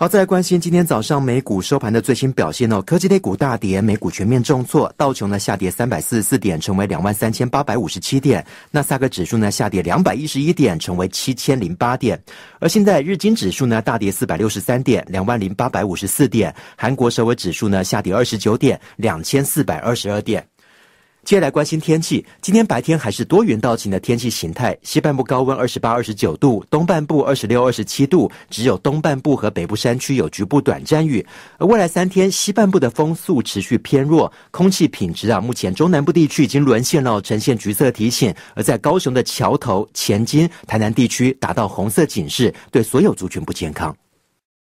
好，再来关心今天早上美股收盘的最新表现哦。科技类股大跌，美股全面重挫，道琼呢下跌三百四十四点，成为两万三千八百五十七点；纳斯达克指数呢下跌两百一十一点，成为七千零八点。而现在日经指数呢大跌四百六十三点，两万零八百五十四点；韩国首尾指数呢下跌二十九点，两千四百二十二点。接下来关心天气，今天白天还是多云到晴的天气形态，西半部高温二十八、二十九度，东半部二十六、二十七度，只有东半部和北部山区有局部短暂雨。而未来三天，西半部的风速持续偏弱，空气品质啊，目前中南部地区已经沦陷了，呈现橘色提醒；而在高雄的桥头、前金、台南地区达到红色警示，对所有族群不健康。